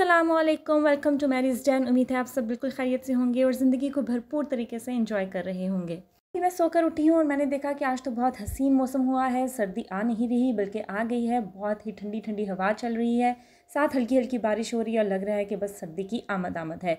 अल्लाम welcome to marriage Dan उम्मीद है आप सब बिल्कुल खैरियत से होंगे और ज़िंदगी को भरपूर तरीके से इंजॉय कर रहे होंगे मैं सोकर उठी हूँ और मैंने देखा कि आज तो बहुत हसीन मौसम हुआ है सर्दी आ नहीं रही बल्कि आ गई है बहुत ही ठंडी ठंडी हवा चल रही है साथ हल्की हल्की बारिश हो रही है और लग रहा है कि बस सर्दी की आमद आमद है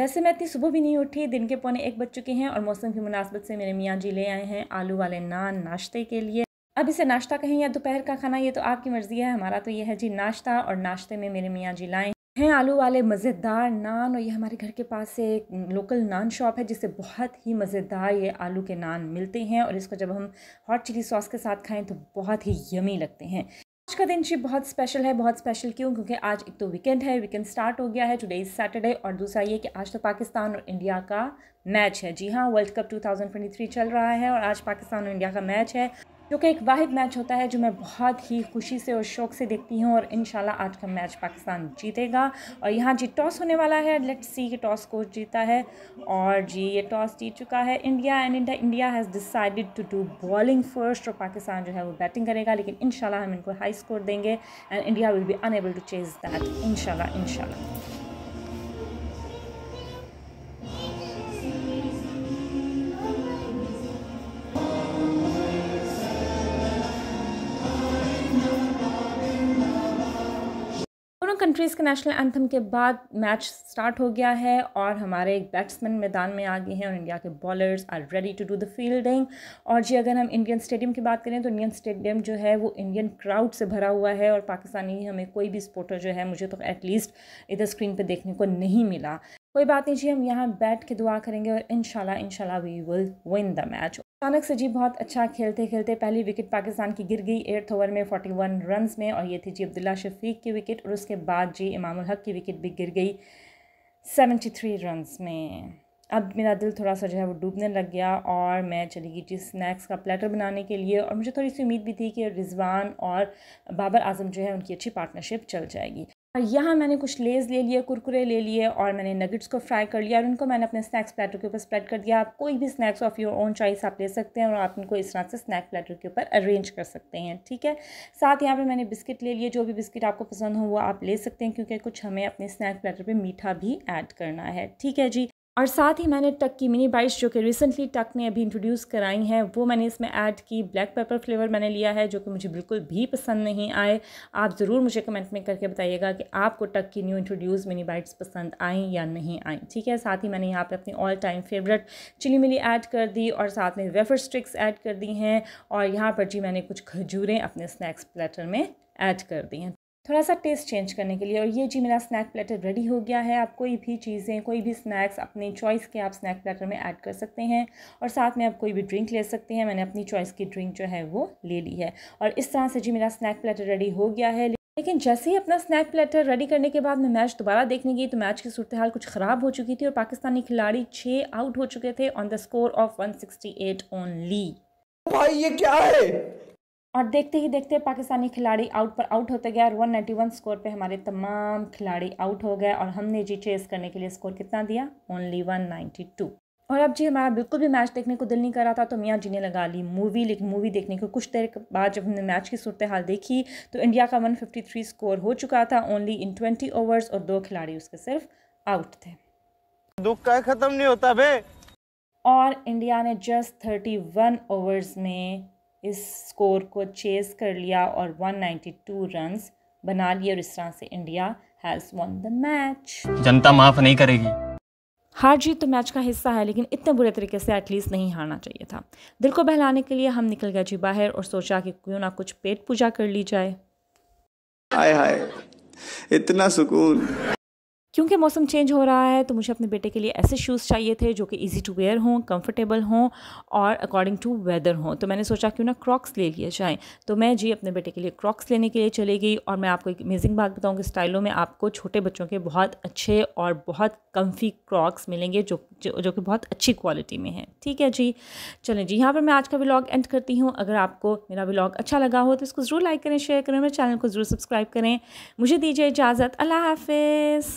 वैसे मैं इतनी सुबह भी नहीं उठी दिन के पौने एक बज चुके हैं और मौसम की मुनासबत से मेरे मियाँ जी ले आए हैं आलू वाले नान नाश्ते के लिए अब इसे नाश्ता कहें या दोपहर का खाना ये तो आपकी मर्ज़ी है हमारा तो ये है जी नाश्ता और नाश्ते में मेरे मियाँ जी लाएँ हैं आलू वाले मज़ेदार नान और ये हमारे घर के पास से एक लोकल नान शॉप है जिससे बहुत ही मज़ेदार ये आलू के नान मिलते हैं और इसको जब हम हॉट चिली सॉस के साथ खाएं तो बहुत ही यमी लगते हैं आज का दिन जी बहुत स्पेशल है बहुत स्पेशल क्यों क्योंकि आज एक तो वीकेंड है वीकेंड स्टार्ट हो गया है टुडे इज़ सैटरडे और दूसरा ये कि आज तो पाकिस्तान और इंडिया का मैच है जी हाँ वर्ल्ड कप 2023 चल रहा है और आज पाकिस्तान और इंडिया का मैच है क्योंकि एक वाद मैच होता है जो मैं बहुत ही खुशी से और शौक से देखती हूँ और इन आज का मैच पाकिस्तान जीतेगा और यहाँ जी टॉस होने वाला है लेट्स सी कि टॉस को जीता है और जी ये टॉस जीत चुका है India and India India has decided to do bowling first और पाकिस्तान जो है वो बैटिंग करेगा लेकिन इन हम इनको हाई स्कोर देंगे and India will be unable to chase that in शाला कंट्रीज़ के नेशनल एंथम के बाद मैच स्टार्ट हो गया है और हमारे एक बैट्समैन मैदान में आ गए हैं और इंडिया के bowlers are ready to do the fielding और जी अगर हम इंडियन स्टेडियम की बात करें तो इंडियन स्टेडियम जो है वो इंडियन क्राउड से भरा हुआ है और पाकिस्तानी हमें कोई भी स्पोर्टर जो है मुझे तो एटलीस्ट इधर स्क्रीन पर देखने को नहीं मिला कोई बात नहीं जी हम यहाँ बैठ के दुआ करेंगे और इन शाला इन we will win the match अचानक से जी बहुत अच्छा खेलते खेलते पहली विकेट पाकिस्तान की गिर गई एट्थ ओवर में 41 रन्स में और ये थी जी अब्दुल्ला शफीक की विकेट और उसके बाद जी इमामुल हक की विकेट भी गिर गई 73 रन्स में अब मेरा दिल थोड़ा सा जो है वो डूबने लग गया और मैं चली गई जी स्नैक्स का प्लेटर बनाने के लिए और मुझे थोड़ी सी उम्मीद भी थी कि रिजवान और बाबर आजम जो है उनकी अच्छी पार्टनरशिप चल जाएगी यहाँ मैंने कुछ लेज़ ले लिए कुरकुरे ले लिए और मैंने नगेट्स को फ्राई कर लिया और उनको मैंने अपने स्नैक्स प्लेटर के ऊपर स्प्रेड कर दिया आप कोई भी snacks of your own choice आप ले सकते हैं और आप इनको इस तरह से स्नैक प्लेटर के ऊपर अरेंज कर सकते हैं ठीक है साथ यहाँ पे मैंने बिस्किट ले लिए जो भी बिस्किट आपको पसंद हो वो आप ले सकते हैं क्योंकि कुछ हमें अपने स्नैक प्लेटर पर मीठा भी ऐड करना है ठीक है जी और साथ ही मैंने टक की मिनी बाइट्स जो कि रिसेंटली टक ने अभी इंट्रोड्यूस कराई हैं वो मैंने इसमें ऐड की ब्लैक पेपर फ्लेवर मैंने लिया है जो कि मुझे बिल्कुल भी पसंद नहीं आए आप ज़रूर मुझे कमेंट में करके बताइएगा कि आपको टक की न्यू इंट्रोड्यूस मिनी बाइट्स पसंद आई या नहीं आई ठीक है साथ ही मैंने यहाँ पर अपनी all time favourite chilli milli add कर दी और साथ में वेफर स्टिक्स ऐड कर दी हैं और यहाँ पर जी मैंने कुछ खजूरें अपने स्नैक्स प्लेटर में ऐड कर दी हैं थोड़ा सा टेस्ट चेंज करने के लिए और ये जी मेरा स्नैक प्लेटर रेडी हो गया है आप कोई भी चीज़ें कोई भी स्नैक्स अपने चॉइस के आप स्नैक प्लेटर में ऐड कर सकते हैं और साथ में आप कोई भी ड्रिंक ले सकते हैं मैंने अपनी चॉइस की ड्रिंक जो है वो ले ली है और इस तरह से जी मेरा स्नैक प्लेटर रेडी हो गया है लेकिन जैसे ही अपना स्नैक प्लेटर रेडी करने के बाद मैं मैच दोबारा देखने गई तो मैच की सूरत हाल कुछ ख़राब हो चुकी थी और पाकिस्तानी खिलाड़ी छः आउट हो चुके थे on the score of one only भाई ये क्या है और देखते ही देखते पाकिस्तानी खिलाड़ी आउट पर आउट होते गए और 191 स्कोर पे हमारे तमाम खिलाड़ी आउट हो गए और हमने जी चेस करने के लिए स्कोर कितना दिया ओनली 192 और अब जी हमारा बिल्कुल भी मैच देखने को दिल नहीं कर रहा था तो मियाँ जी ने लगा ली मूवी लेकिन मूवी देखने को कुछ देर बाद जब हमने मैच की सूरत हाल देखी तो इंडिया का थ्री स्कोर हो चुका था ओनली इन ट्वेंटी ओवर्स और दो खिलाड़ी उसके सिर्फ आउट थे दुख का ख़त्म नहीं होता भे और इंडिया ने जस्ट वन ओवर्स में इस स्कोर को चेज़ कर लिया और 192 रन्स बना लिए और इस तरह से India has won the match जनता माफ़ नहीं करेगी हार जीत तो मैच का हिस्सा है लेकिन इतने बुरे तरीके से एटलीस्ट नहीं हारना चाहिए था दिल को बहलाने के लिए हम निकल गए जी बाहर और सोचा कि क्यों ना कुछ पेट पूजा कर ली जाए हाय हाय इतना सुकून क्योंकि मौसम चेंज हो रहा है तो मुझे अपने बेटे के लिए ऐसे शूज़ चाहिए थे जो कि ईजी टू वेयर हों कंफर्टेबल हों और अकॉर्डिंग टू वेदर हों तो मैंने सोचा क्यों ना क्रॉक्स ले लिए जाएँ तो मैं जी अपने बेटे के लिए क्रॉक्स लेने के लिए चली गई और मैं आपको एक अमेजिंग बात बताऊँ कि स्टाइलों में आपको छोटे बच्चों के बहुत अच्छे और बहुत कम्फी क्रॉक्स मिलेंगे जो जो, जो कि बहुत अच्छी क्वालिटी में है ठीक है जी चलें जी यहाँ पर मैं आज का व्लॉग एंड करती हूँ अगर आपको मेरा व्लॉग अच्छा लगा हो तो इसको ज़रूर लाइक करें शेयर करें मेरे चैनल को ज़रूर सब्सक्राइब करें मुझे दीजिए इजाज़त अल्लाह हाफिज़